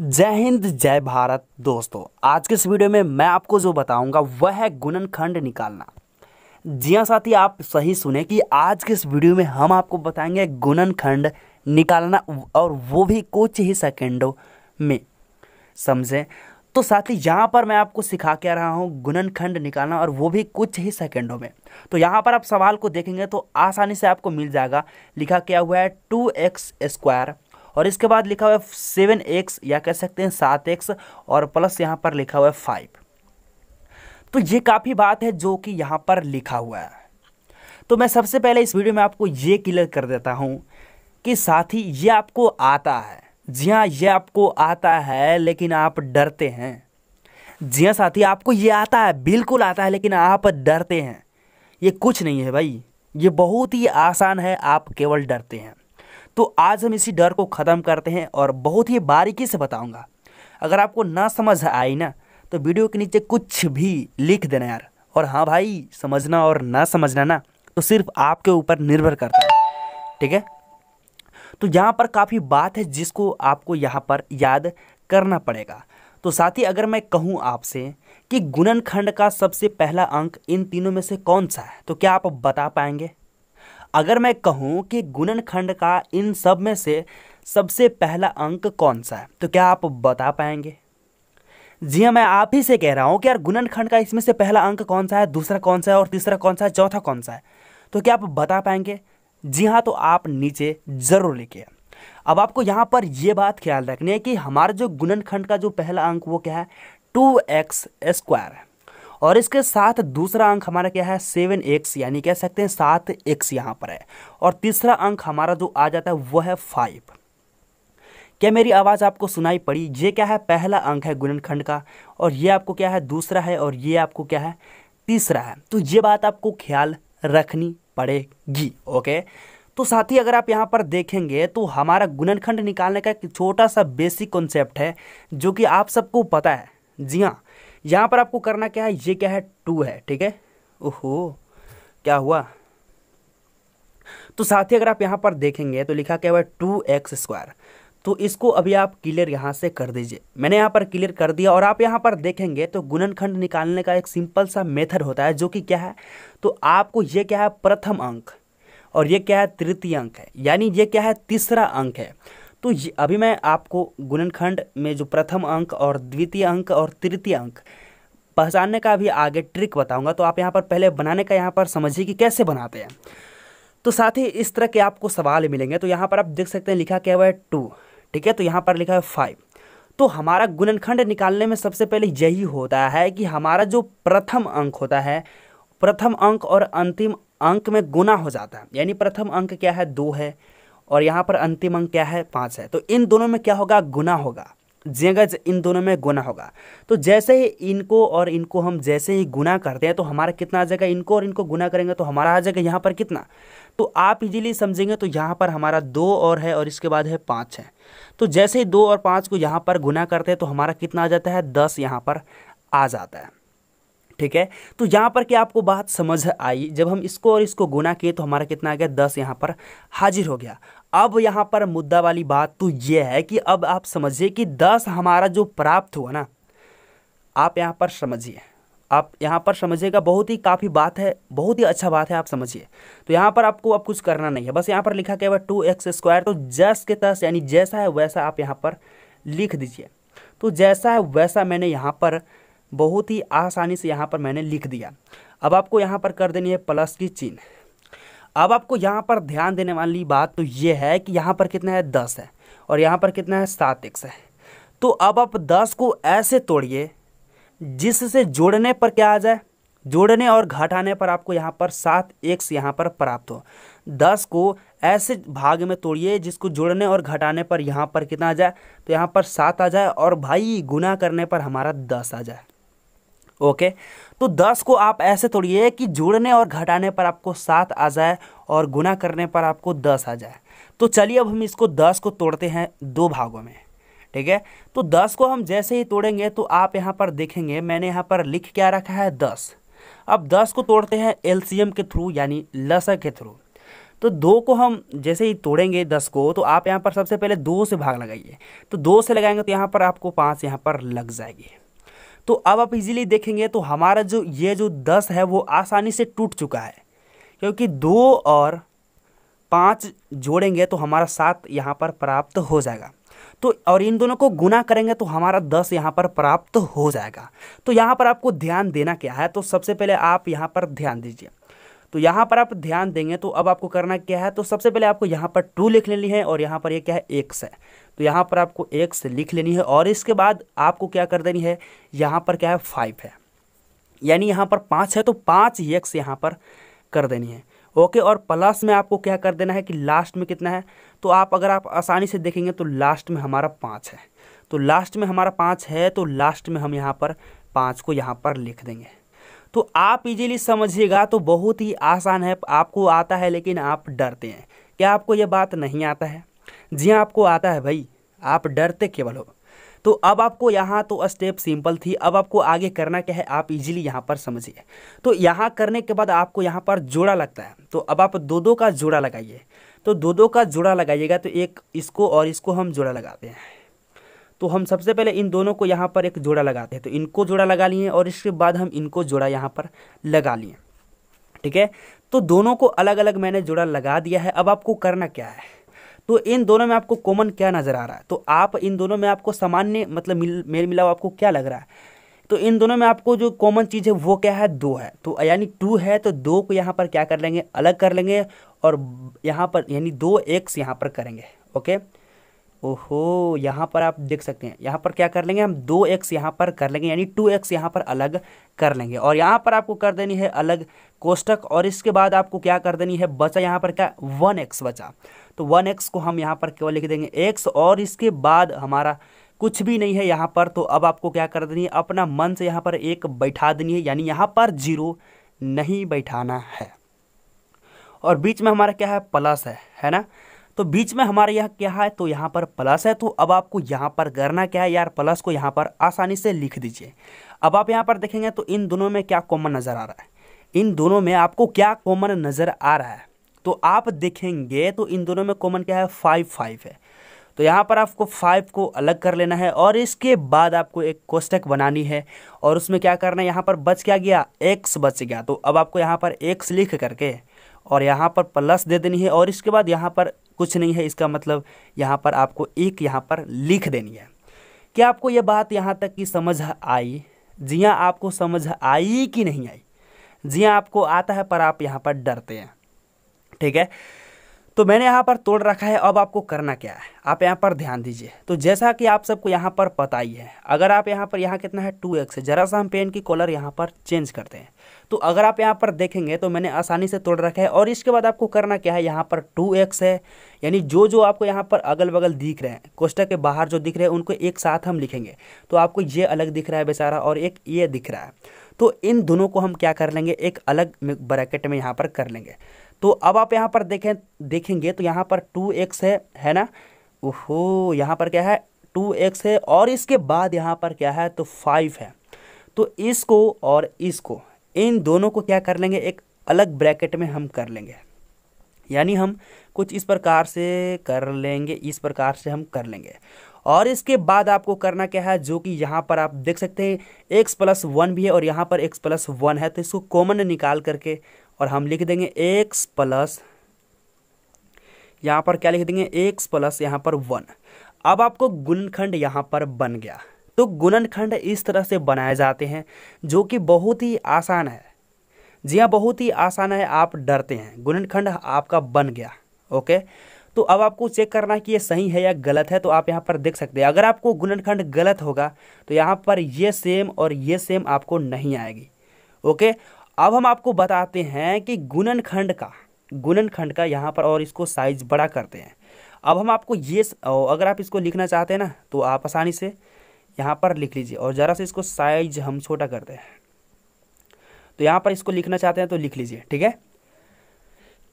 जय हिंद जय भारत दोस्तों आज के इस वीडियो में मैं आपको जो बताऊंगा वह है गुणनखंड निकालना जी हाँ साथी आप सही सुने कि आज के इस वीडियो में हम आपको बताएंगे गुणनखंड निकालना और वो भी कुछ ही सेकेंडों में समझें तो साथ ही यहाँ पर मैं आपको सिखा के रहा हूँ गुणनखंड निकालना और वो भी कुछ ही सेकंडों में तो यहाँ पर आप सवाल को देखेंगे तो आसानी से आपको मिल जाएगा लिखा क्या हुआ है टू एक्स स्क्वायर और इसके बाद लिखा हुआ है सेवन एक्स या कह सकते हैं सात एक्स और प्लस यहाँ पर लिखा हुआ है फाइव तो ये काफ़ी बात है जो कि यहाँ पर लिखा हुआ है तो मैं सबसे पहले इस वीडियो में आपको ये क्लियर कर देता हूँ कि साथ ही ये आपको आता है जी हाँ ये आपको आता है लेकिन आप डरते हैं जी हाँ साथी आपको ये आता है बिल्कुल आता है लेकिन आप डरते हैं ये कुछ नहीं है भाई ये बहुत ही आसान है आप केवल डरते हैं तो आज हम इसी डर को ख़त्म करते हैं और बहुत ही बारीकी से बताऊँगा अगर आपको ना समझ आई ना तो वीडियो के नीचे कुछ भी लिख देना यार और हाँ भाई समझना और ना समझना ना तो सिर्फ आपके ऊपर निर्भर करता है ठीक है तो यहाँ पर काफ़ी बात है जिसको आपको यहाँ पर याद करना पड़ेगा तो साथ ही अगर मैं कहूँ आपसे कि गुणनखंड का सबसे पहला अंक इन तीनों में से कौन सा है तो क्या आप बता पाएंगे अगर मैं कहूँ कि गुणनखंड का इन सब में से सबसे पहला अंक कौन सा है तो क्या आप बता पाएंगे जी हाँ मैं आप ही से कह रहा हूँ कि यार गुणनखंड का इसमें से पहला अंक कौन सा है दूसरा कौन सा है और तीसरा कौन सा है चौथा कौन सा है तो क्या आप बता पाएंगे जी हाँ तो आप नीचे ज़रूर लिखिए अब आपको यहाँ पर यह बात ख्याल रखनी है कि हमारा जो गुणनखंड का जो पहला अंक वो क्या है टू एक्स स्क्वायर है और इसके साथ दूसरा अंक हमारा क्या है सेवन एक्स यानी कह सकते हैं सात एक्स यहाँ पर है और तीसरा अंक हमारा जो आ जाता है वह है फाइव क्या मेरी आवाज़ आपको सुनाई पड़ी ये क्या है पहला अंक है गुणनखंड का और ये आपको क्या है दूसरा है और ये आपको क्या है तीसरा है तो ये बात आपको ख्याल रखनी पड़ेगी ओके तो साथ ही अगर आप यहाँ पर देखेंगे तो हमारा गुणनखंड निकालने का एक छोटा सा बेसिक कॉन्सेप्ट है जो कि आप सबको पता है जी हाँ यहाँ पर आपको करना क्या है ये क्या है टू है ठीक है ओहो क्या हुआ तो साथ ही अगर आप यहाँ पर देखेंगे तो लिखा क्या हुआ टू एक्स स्क्वायर तो इसको अभी आप क्लियर यहाँ से कर दीजिए मैंने यहाँ पर क्लियर कर दिया और आप यहाँ पर देखेंगे तो गुणनखंड निकालने का एक सिंपल सा मेथड होता है जो कि क्या है तो आपको ये क्या है प्रथम अंक और ये क्या है तृतीय अंक है यानी ये क्या है तीसरा अंक है तो ये अभी मैं आपको गुणनखंड में जो प्रथम अंक और द्वितीय अंक और तृतीय अंक पहचानने का भी आगे ट्रिक बताऊंगा तो आप यहाँ पर पहले बनाने का यहाँ पर समझिए कि कैसे बनाते हैं तो साथ ही इस तरह के आपको सवाल मिलेंगे तो यहाँ पर आप देख सकते हैं लिखा क्या हुआ है टू ठीक है तो यहाँ पर लिखा है फाइव तो हमारा गुणनखंड निकालने में सबसे पहले यही होता है कि हमारा जो प्रथम अंक होता है प्रथम अंक और अंतिम अंक में गुना हो जाता है यानी प्रथम अंक क्या है दो है और यहाँ पर अंतिम अंक क्या है पाँच है तो इन दोनों में क्या होगा गुना होगा जगज इन दोनों में गुना होगा तो जैसे ही इनको और इनको हम जैसे ही गुना करते हैं तो हमारा कितना आ जाएगा इनको और इनको गुना करेंगे तो हमारा आ जाएगा यहाँ पर कितना तो आप इजीली समझेंगे तो यहाँ पर हमारा दो और है और इसके बाद है पाँच है तो जैसे ही दो और पाँच को यहाँ पर गुना करते हैं तो हमारा कितना आ जाता है दस यहाँ पर आ जाता है ठीक है तो यहाँ पर क्या आपको बात समझ आई जब हम इसको और इसको गुना किए तो हमारा कितना आ गया दस यहाँ पर हाजिर हो गया अब यहाँ पर मुद्दा वाली बात तो ये है कि अब आप समझिए कि दस हमारा जो प्राप्त हुआ ना आप यहाँ पर समझिए आप यहाँ पर समझिएगा बहुत ही काफ़ी बात है बहुत ही अच्छा बात है आप समझिए तो यहाँ पर आपको अब कुछ करना नहीं है बस यहाँ पर लिखा गया टू एक्स स्क्वायर तो जस के तस यानी जैसा है वैसा आप यहाँ पर लिख दीजिए तो जैसा है वैसा मैंने यहाँ पर बहुत ही आसानी से यहाँ पर मैंने लिख दिया अब आपको यहाँ पर कर देनी है प्लस की चिन्ह अब आपको यहाँ पर ध्यान देने वाली बात तो ये है कि यहाँ पर कितना है दस है और यहाँ पर कितना है सात एक्स है तो अब आप दस को ऐसे तोड़िए जिससे जोड़ने पर क्या आ जाए जोड़ने और घटाने पर आपको यहाँ पर सात एक्स यहाँ पर प्राप्त हो दस को ऐसे भाग में तोड़िए जिसको जोड़ने और घटाने पर यहाँ पर कितना आ जाए तो यहाँ पर सात आ जाए और भाई गुना करने पर हमारा दस आ जाए ओके तो दस को आप ऐसे तोड़िए कि जुड़ने और घटाने पर आपको सात आ जाए और गुना करने पर आपको दस आ जाए तो चलिए अब हम इसको दस को तोड़ते हैं दो भागों में ठीक है तो दस को हम जैसे ही तोड़ेंगे तो आप यहाँ पर देखेंगे मैंने यहाँ पर लिख क्या रखा है दस अब दस को तोड़ते हैं एल के थ्रू यानी लसा के थ्रू तो दो को हम जैसे ही तोड़ेंगे दस को तो आप यहाँ पर सबसे पहले दो से भाग लगाइए तो दो से लगाएंगे तो यहाँ पर आपको पाँच यहाँ पर लग जाएगी तो अब आप इजीली देखेंगे तो हमारा जो ये जो दस है वो आसानी से टूट चुका है क्योंकि दो और पाँच जोड़ेंगे तो हमारा सात यहाँ पर प्राप्त हो जाएगा तो और इन दोनों को गुना करेंगे तो हमारा दस यहाँ पर प्राप्त हो जाएगा तो यहाँ पर आपको ध्यान देना क्या है तो सबसे पहले आप यहाँ पर ध्यान दीजिए तो यहाँ पर आप ध्यान देंगे तो अब आपको करना क्या है तो सबसे पहले आपको यहाँ पर टू लिख लेनी है और यहाँ पर ये यह क्या है एक्स है तो यहाँ पर आपको एक्स लिख लेनी है और इसके बाद आपको क्या कर देनी है यहाँ पर क्या है फाइव है यानी यहाँ पर पाँच है तो पाँच एक्स यहाँ पर कर देनी है ओके और प्लस में आपको क्या कर देना है कि लास्ट में कितना है तो आप अगर आप आसानी से देखेंगे तो लास्ट में हमारा पाँच है तो लास्ट में हमारा पाँच है तो लास्ट में हम यहाँ पर पाँच को यहाँ पर लिख देंगे तो आप इजीली समझिएगा तो बहुत ही आसान है आपको आता है लेकिन आप डरते हैं क्या आपको यह बात नहीं आता है जी हाँ आपको आता है भाई आप डरते केवल हो तो अब आपको यहाँ तो स्टेप सिंपल थी अब आपको आगे करना क्या है आप इजीली यहाँ पर समझिए तो यहाँ करने के बाद आपको यहाँ पर जोड़ा लगता है तो अब आप दो दो का जोड़ा लगाइए तो दो दो का जोड़ा लगाइएगा तो एक इसको और इसको हम जोड़ा लगाते हैं तो हम सबसे पहले इन दोनों को यहाँ पर एक जोड़ा लगाते हैं तो इनको जोड़ा लगा लिए और इसके बाद हम इनको जोड़ा यहाँ पर लगा लिए ठीक है तो दोनों को अलग अलग मैंने जोड़ा लगा दिया है अब आपको करना क्या है तो इन दोनों में आपको कॉमन क्या नज़र आ रहा है तो आप इन दोनों में आपको सामान्य मतलब मिल मेल मिलाव आपको क्या लग रहा है तो इन दोनों में आपको जो कॉमन चीज़ है वो क्या है दो है तो यानी टू है तो दो को यहाँ पर क्या कर लेंगे अलग कर लेंगे और यहाँ पर यानी दो एक्स यहाँ पर करेंगे ओके ओहो यहाँ पर आप देख सकते हैं यहाँ पर क्या कर लेंगे हम दो एक्स यहाँ पर कर लेंगे यानी टू एक्स यहाँ पर अलग कर लेंगे और यहाँ पर आपको कर देनी है अलग कोष्टक और इसके बाद आपको क्या कर देनी है बचा यहाँ पर क्या वन एक्स बचा तो वन एक्स को हम यहाँ पर केवल लिख देंगे एक्स और इसके बाद हमारा कुछ भी नहीं है यहाँ पर तो अब आपको क्या कर देनी है अपना मन से यहाँ पर एक बैठा देनी है यानी यहाँ पर जीरो नहीं बैठाना है और बीच में हमारा क्या है प्लस है है ना तो बीच में हमारे यहाँ क्या है तो यहाँ पर प्लस है तो अब आपको यहाँ पर करना क्या है यार प्लस को यहाँ पर आसानी से लिख दीजिए अब आप यहाँ पर देखेंगे तो इन दोनों में क्या कॉमन नज़र आ रहा है इन दोनों में आपको क्या कॉमन नज़र आ रहा है तो आप देखेंगे तो इन दोनों में कॉमन क्या है फाइव फाइव है तो यहाँ पर आपको फाइव को अलग कर लेना है और इसके बाद आपको एक कोष्टक बनानी है और उसमें क्या करना है यहाँ पर बच क्या गया एक्स बच गया तो अब आपको यहाँ पर एक्स लिख करके और यहाँ पर प्लस दे देनी है और इसके बाद यहाँ पर कुछ नहीं है इसका मतलब यहाँ पर आपको एक यहाँ पर लिख देनी है क्या आपको यह बात यहाँ तक की समझ आई जी हाँ आपको समझ आई कि नहीं आई जी हाँ आपको आता है पर आप यहाँ पर डरते हैं ठीक है तो मैंने यहाँ पर तोड़ रखा है अब आपको करना क्या है आप यहाँ पर ध्यान दीजिए तो जैसा कि आप सबको यहाँ पर पता ही है अगर आप यहाँ पर यहाँ कितना है टू एक्स है ज़रा सा हम पेन की कॉलर यहाँ पर चेंज करते हैं तो अगर आप यहाँ पर देखेंगे तो मैंने आसानी से तोड़ रखा है और इसके बाद आपको करना क्या है यहाँ पर टू एक्स है यानी जो जो आपको यहाँ पर अगल बगल दिख रहे हैं कोष्टक के बाहर जो दिख रहे हैं उनको एक साथ हम लिखेंगे तो आपको ये अलग दिख रहा है बेचारा और एक ये दिख रहा है तो इन दोनों को हम क्या कर लेंगे एक अलग ब्रैकेट में यहाँ पर कर लेंगे तो अब आप यहाँ पर देखें देखेंगे तो यहाँ पर टू एक्स है है ना ओहो यहाँ पर क्या है टू एक्स है और इसके बाद यहाँ पर क्या है तो फाइव है तो इसको और इसको इन दोनों को क्या कर लेंगे एक अलग ब्रैकेट में हम कर लेंगे यानी हम कुछ इस प्रकार से कर लेंगे इस प्रकार से हम कर लेंगे और इसके बाद आपको करना क्या है जो कि यहाँ पर आप देख सकते हैं एक्स प्लस वन भी है और यहाँ पर एक्स प्लस वन है तो इसको कॉमन निकाल करके और हम लिख देंगे एक्स प्लस यहाँ पर क्या लिख देंगे एक्स प्लस यहाँ पर वन अब आपको गुणनखंड यहाँ पर बन गया तो गुणनखंड इस तरह से बनाए जाते हैं जो कि बहुत ही आसान है जी हाँ बहुत ही आसान है आप डरते हैं गुणनखंड आपका बन गया ओके तो अब आपको चेक करना है कि ये सही है या गलत है तो आप यहाँ पर देख सकते हैं अगर आपको गुणनखंड गलत होगा तो यहाँ पर ये सेम और ये सेम आपको नहीं आएगी ओके अब हम आपको बताते हैं कि गुणनखंड खंड का गुणनखंड खंड का यहाँ पर और इसको साइज बड़ा करते हैं अब हम आपको ये अगर आप इसको लिखना चाहते हैं ना तो आप आसानी से यहाँ पर लिख लीजिए और ज़रा से इसको साइज हम छोटा करते हैं तो यहाँ पर इसको लिखना चाहते हैं तो लिख लीजिए ठीक है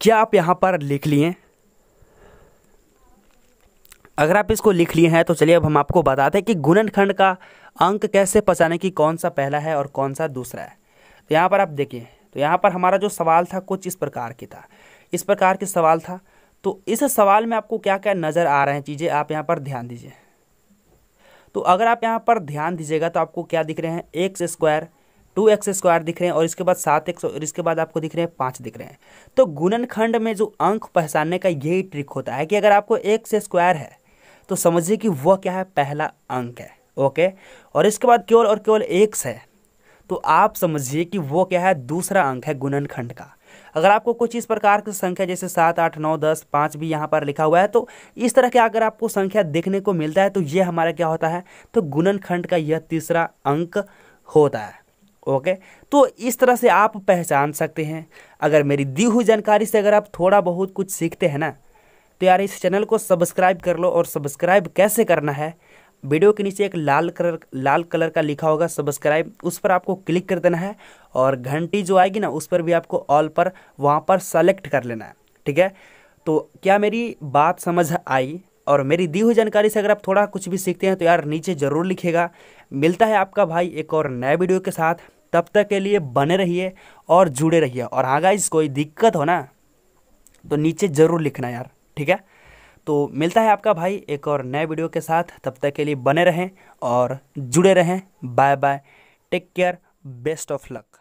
क्या आप यहाँ पर लिख लिए अगर आप इसको लिख लिए हैं तो चलिए अब हम आपको बताते हैं कि गुणनखंड का अंक कैसे पहचाने कि कौन सा पहला है और कौन सा दूसरा है तो यहाँ पर आप देखिए तो यहाँ पर हमारा जो सवाल था कुछ इस प्रकार के था इस प्रकार के सवाल था तो इस सवाल में आपको क्या क्या नज़र आ रहे हैं चीज़ें आप यहाँ पर ध्यान दीजिए तो अगर आप यहाँ पर ध्यान दीजिएगा तो आपको क्या दिख रहे हैं x square two x square दिख रहे हैं और इसके बाद सात एक्स और इसके बाद आपको दिख रहे हैं पाँच दिख रहे हैं तो गुणनखंड में जो अंक पहचानने का यही ट्रिक होता है कि अगर आपको एक्स स्क्वायर है तो समझिए कि वह क्या है पहला अंक है ओके और इसके बाद केवल और केवल एक्स है तो आप समझिए कि वो क्या है दूसरा अंक है गुणनखंड का अगर आपको कुछ इस प्रकार की संख्या जैसे सात आठ नौ दस पाँच भी यहाँ पर लिखा हुआ है तो इस तरह के अगर आपको संख्या देखने को मिलता है तो ये हमारा क्या होता है तो गुणनखंड का यह तीसरा अंक होता है ओके तो इस तरह से आप पहचान सकते हैं अगर मेरी दी हुई जानकारी से अगर आप थोड़ा बहुत कुछ सीखते हैं ना तो यार इस चैनल को सब्सक्राइब कर लो और सब्सक्राइब कैसे करना है वीडियो के नीचे एक लाल कलर लाल कलर का लिखा होगा सब्सक्राइब उस पर आपको क्लिक कर देना है और घंटी जो आएगी ना उस पर भी आपको ऑल पर वहाँ पर सेलेक्ट कर लेना है ठीक है तो क्या मेरी बात समझ आई और मेरी दी हुई जानकारी से अगर आप थोड़ा कुछ भी सीखते हैं तो यार नीचे ज़रूर लिखेगा मिलता है आपका भाई एक और नए वीडियो के साथ तब तक के लिए बने रहिए और जुड़े रहिए और हाँ गाइज कोई दिक्कत हो ना तो नीचे ज़रूर लिखना यार ठीक है तो मिलता है आपका भाई एक और नए वीडियो के साथ तब तक के लिए बने रहें और जुड़े रहें bye bye take care best of luck